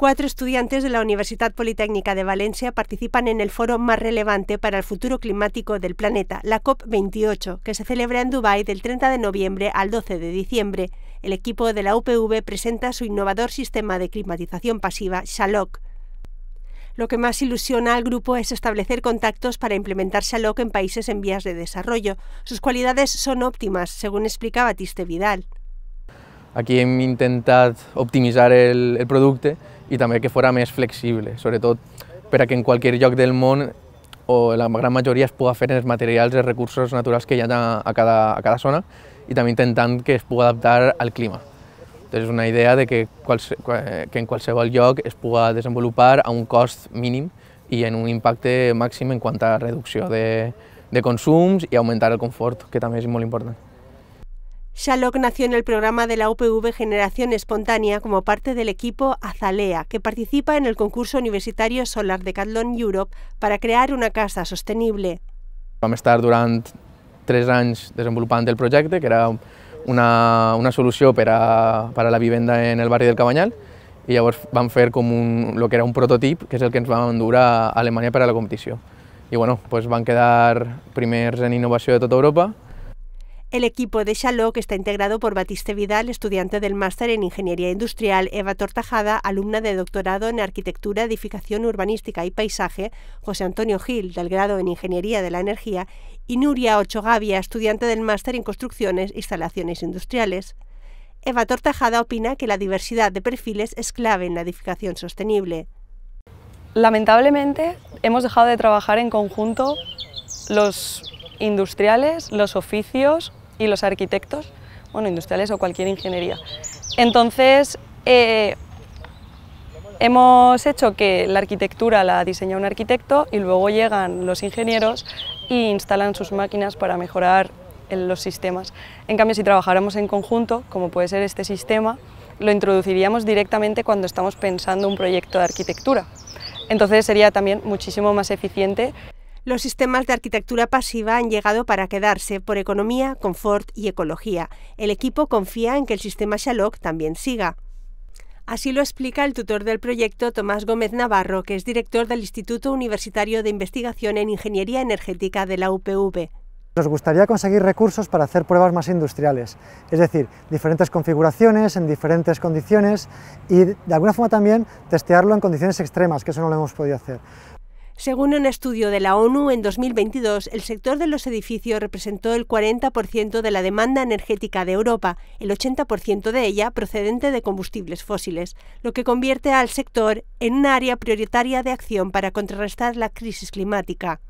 Cuatro estudiantes de la Universidad Politécnica de Valencia participan en el foro más relevante para el futuro climático del planeta, la COP28, que se celebra en Dubái del 30 de noviembre al 12 de diciembre. El equipo de la UPV presenta su innovador sistema de climatización pasiva, Shaloc. Lo que más ilusiona al grupo es establecer contactos para implementar Shaloc en países en vías de desarrollo. Sus cualidades son óptimas, según explica Batiste Vidal. Aquí hem intentat optimitzar el, el producte i també que fos més flexible, sobretot per a que en qualsevol lloc del món o la gran majoria es pugui fer en els materials, els recursos naturals que hi ha a cada, a cada zona i també intentant que es pugui adaptar al clima. Entonces, és una idea de que, qualse, que en qualsevol lloc es pugui desenvolupar a un cost mínim i en un impacte màxim en quant a reducció de, de consums i augmentar el confort, que també és molt important. Shalok nació en el programa de la UPV Generación Espontánea como parte del equipo Azalea, que participa en el concurso universitario Solar de Catlon Europe para crear una casa sostenible. a estar durante tres años desarrollando el proyecto, que era una, una para la vivienda en el barrio del Cabañal. Y van a hacer como un, que era un prototipo, que es el que va a mandar a Alemania para la competición. Y bueno, pues van a quedar primeros en innovación de toda Europa, el equipo de que está integrado por Batiste Vidal, estudiante del máster en Ingeniería Industrial, Eva Tortajada, alumna de doctorado en Arquitectura, Edificación Urbanística y Paisaje, José Antonio Gil, del grado en Ingeniería de la Energía, y Nuria Ochogavia, estudiante del máster en Construcciones, e Instalaciones Industriales. Eva Tortajada opina que la diversidad de perfiles es clave en la edificación sostenible. Lamentablemente, hemos dejado de trabajar en conjunto los industriales, los oficios y los arquitectos, bueno, industriales o cualquier ingeniería. Entonces, eh, hemos hecho que la arquitectura la diseña un arquitecto y luego llegan los ingenieros e instalan sus máquinas para mejorar los sistemas. En cambio, si trabajáramos en conjunto, como puede ser este sistema, lo introduciríamos directamente cuando estamos pensando un proyecto de arquitectura. Entonces sería también muchísimo más eficiente los sistemas de arquitectura pasiva han llegado para quedarse por economía, confort y ecología. El equipo confía en que el sistema Shalock también siga. Así lo explica el tutor del proyecto Tomás Gómez Navarro, que es director del Instituto Universitario de Investigación en Ingeniería Energética de la UPV. Nos gustaría conseguir recursos para hacer pruebas más industriales, es decir, diferentes configuraciones en diferentes condiciones y de alguna forma también testearlo en condiciones extremas, que eso no lo hemos podido hacer. Según un estudio de la ONU, en 2022 el sector de los edificios representó el 40% de la demanda energética de Europa, el 80% de ella procedente de combustibles fósiles, lo que convierte al sector en un área prioritaria de acción para contrarrestar la crisis climática.